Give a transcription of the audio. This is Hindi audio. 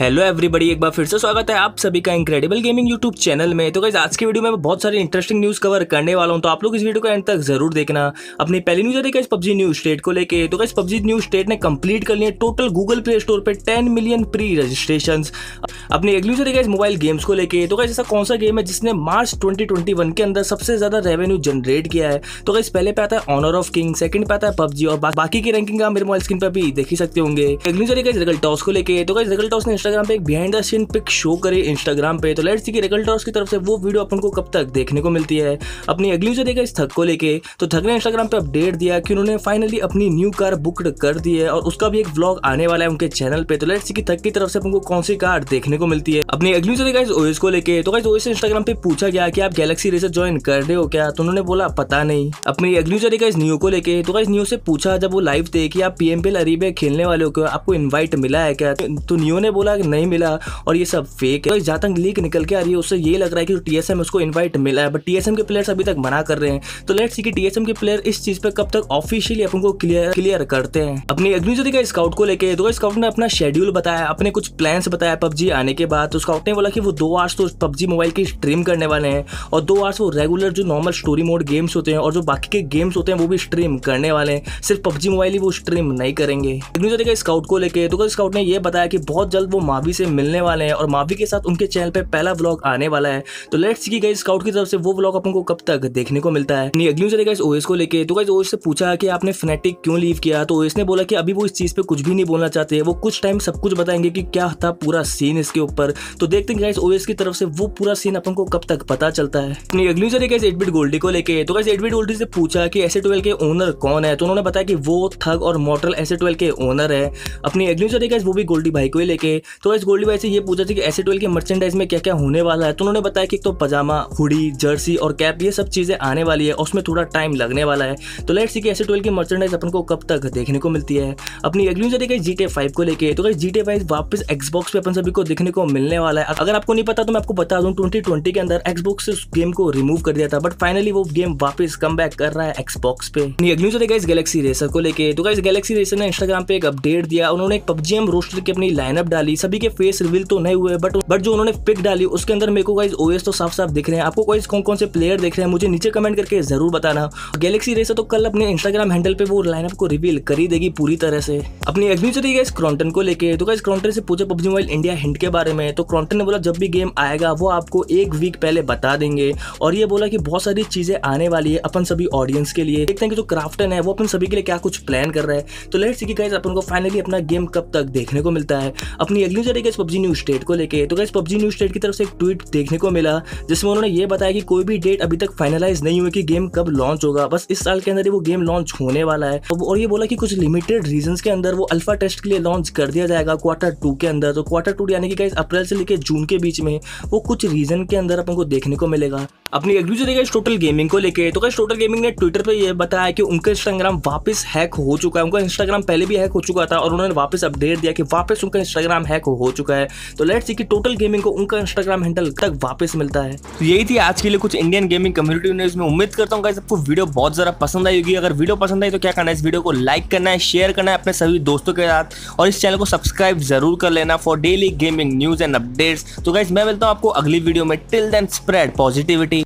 हेलो एवरीबडी एक बार फिर से स्वागत है आप सभी का इंक्रेडिबल गेमिंग यूट्यूब चैनल में तो गाइज आज की वीडियो में मैं बहुत सारी इंटरेस्टिंग न्यूज़ कवर करने वाला हूं तो आप लोग इस वीडियो को एंड तक जरूर देखना अपनी पहली न्यूज़ देखा इस पब्जी न्यू स्टेट को लेके तो गाइज पब्जी न्यू स्टेट ने कंप्लीट कर लिए टोटल गूगल प्ले स्टोर पर टेन मिलियन प्री रजिस्ट्रेशन अपनी एक न्यूज़ देखा इस मोबाइल गेम्स को लेकर तो गाइज ऐसा कौन सा गेम है जिसने मार्च ट्वेंटी के अंदर सबसे ज़्यादा रेवेन्यू जनरेट किया है तो गाइज पहले पे आता है ऑनर ऑफ किंग सेकंड पे आता है पब्जी और बाकी की रैंकिंग आप मेरे मोबाइल स्क्रीन पर भी देख सकते होंगे एक न्यूज़ देखा इस रिगल टॉस को लेके तो गाइज रिगल टॉस ने इंस्टाग्राम पे एक behind the scene pic show करे इंस्टाग्राम पे तो लेट्स सी कि रेकल टॉस की तरफ से वो वीडियो अपन को कब तक देखने को मिलती है अपनी अगली जो देखा इस थक को लेके तो थक ने इंस्टाग्राम पे अपडेट दिया कि उन्होंने फाइनली अपनी न्यू कार बुकड कर दी है और उसका भी एक ब्लॉग आने वाला है उनके चैनल पे तो लेट्स सी कि थक की तरफ से अपन को कौन सी कार देखने को मिलती है अपनी अगली जो देखा इस ओएस को लेके तो गाइस ओएस इंस्टाग्राम पे पूछा गया कि आप गैलेक्सी रेसर ज्वाइन कर रहे हो क्या तो उन्होंने बोला पता नहीं अपनी अगली जो देखा इस न्यू को लेके तो गाइस न्यू से पूछा जब वो लाइव थे कि आप पीएमपीएल अरीबे खेलने वाले हो क्या आपको इन्वाइट मिला है क्या तो न्यू ने बोला नहीं मिला और ये सब फेक है तो जहाँ तक लीक निकल के आ रही है उससे ये लग रहा है कि टीएसएम उसको इन्वाइट मिला है बट टीएसएम के प्लेयर्स अभी तक मना कर रहे हैं तो लेट सी कि टी के प्लेयर इस चीज़ पर कब तक ऑफिशियली अपन को क्लियर क्लियर करते हैं अपनी अग्निज्योति का स्काउट को लेकर दो स्काउट ने अपना शेड्यूल बताया अपने कुछ प्लान बताया पबजी आने के बाद तो स्काउट ने बोला कि वो दो आवर्स तो पबजी मोबाइल की स्ट्रीम करने वाले हैं और दो आवर्स वो रेगुलर जो नॉर्मल स्टोरी मोड गेम्स होते हैं और जो बाकी के गेम्स होते हैं वो भी स्ट्रीम करने वाले हैं सिर्फ पबजी मोबाइल ही वो स्ट्रीम नहीं करेंगे अग्निज्योति का स्काउट को लेकर तो स्काउट ने यह बताया कि बहुत जल्द वो मावी से मिलने वाले हैं और मावी के साथ उनके चैनल पर पहला ब्लॉग आने वाला है तो लेट्स की गई स्काउट की तरफ से वो ब्लॉग अपन को कब तक देखने को मिलता है अगली न्यूज गाइज ओएस को लेकर तो गाइज ओएस से पूछा कि आपने फनेटिक क्यों लीव किया तो ओएस ने बोला कि अभी वो इस चीज पे कुछ भी नहीं बोलना चाहते वो कुछ टाइम सब कुछ बताएंगे कि क्या था पूरा सीन इसके ऊपर तो देखते हैं गाइस ओएस की तरफ से वो पूरा सीन अपन को कब तक पता चलता है अगली न्यूज गाइज एडबिट गोल्डी को लेके तो गाइज एडबिट गोल्डी से पूछा कि एस के ओनर कौन है तो उन्होंने बताया कि वो थग और मॉडल ट्वेल्व के ओनर है अपनी अगली न्यूज गाइज वो भी गोल्डी भाई को लेके तो इस गोल्डी भाई से ये पूछा था कि एस के मर्चेंडाइज में क्या क्या होने वाला है तो उन्होंने बताया कि तो पजामा हुडी जर्सी और कैप ये सब चीज़ें आने वाली है उसमें थोड़ा टाइम लगने वाला है तो लेट्स सी कि एस की मर्चेंडाइज अपन को कब तक देखने को मिलती है अपनी अगली जो देखिए जी टे फाइव को लेकर तो जी टे फाइव वापस एक्सबॉक्स पे अपन सभी को देखने को मिलने वाला है अगर आपको नहीं पता तो मैं आपको बता दूँ ट्वेंटी ट्वेंटी के अंदर एक्सबॉक्स से उस गेम को रिमूव कर दिया था बट फाइनली वो गेम वापस कम कर रहा है एक्सबॉक्स पे अगली जो देखा इस गैलेक्सी रेसर को लेकर तो इस गैलेक्सी रेसर ने इंस्टाग्राम पे एक अपडेट दिया उन्होंने एक पबजी एम रोस्टर की अपनी लाइनअप डाली सभी के फेस रिवील तो नहीं हुए बट बट जो उन्होंने पिक डाली उसके अंदर मेरे को गाइज ओएस तो साफ साफ दिख रहे हैं आपको गाइज कौन कौन से प्लेयर देख रहे हैं मुझे नीचे कमेंट करके जरूर बताना गैलेक्सी रेसर तो कल अपने इंस्टाग्राम हैंडल पर वो लाइनअप को रिवील कर ही देगी पूरी तरह से अपनी एक चली गई क्रॉन्टन को लेके तो गाइस क्रॉन्टन से पूछा पब्जी मोबाइल इंडिया हिंट के बारे में तो क्रॉन्टन ने बोला जब भी गेम आएगा वो आपको एक वीक पहले बता देंगे और ये बोला कि बहुत सारी चीजें आने वाली है अपन सभी ऑडियंस के लिए देखते हैं कि जो क्राफ्टन है वो अपन सभी के लिए क्या कुछ प्लान कर रहा है तो लेट्स सी गाइस अपन को फाइनली अपना गेम कब तक देखने को मिलता है अपनी अगली जो रहेगी पब्जी न्यू स्टेट को लेके तो गाइस पब्जी न्यू स्टेट की तरफ से एक ट्वीट देखने को मिला जिसमें उन्होंने ये बताया कि कोई भी डेट अभी तक फाइनलाइज नहीं हुई कि गेम कब लॉन्च होगा बस इस साल के अंदर ही वो गेम लॉन्च होने वाला है और ये बोला कि कुछ लिमिटेड रीजन के अंदर वो अल्फा टेस्ट के लिए लॉन्च कर दिया जाएगा क्वार्टर टू के अंदर तो क्वार्टर टू यानी कि गाइस अप्रैल से लेकर जून के बीच में वो कुछ रीजन के अंदर अपन को देखने को मिलेगा अपनी एक दूसरे टोटल गेमिंग को लेकर तो गाइस टोटल गेमिंग ने ट्विटर पर यह बताया कि उनका इंस्टाग्राम वापस हैक हो चुका है उनका इंस्टाग्राम पहले भी हैक हो चुका था और उन्होंने वापस अपडेट दिया कि वापस उनका इंस्टाग्राम हैक हो चुका है तो लेट सी कि टोटल गेमिंग को उनका इंस्टाग्राम हैंडल तक वापस मिलता है तो यही थी आज के लिए कुछ इंडियन गेमिंग कम्युनिटी ने इसमें उम्मीद करता हूँ आपको वीडियो बहुत ज़रा पसंद आई होगी अगर वीडियो पसंद आई तो क्या करना है इस वीडियो को लाइक करना है शेयर करना है अपने सभी दोस्तों के साथ और इस चैनल को सब्सक्राइब जरूर कर लेना for daily gaming news and updates तो गाइज मैं मिलता हूँ आपको अगली वीडियो में टिल देन स्प्रेड पॉजिटिविटी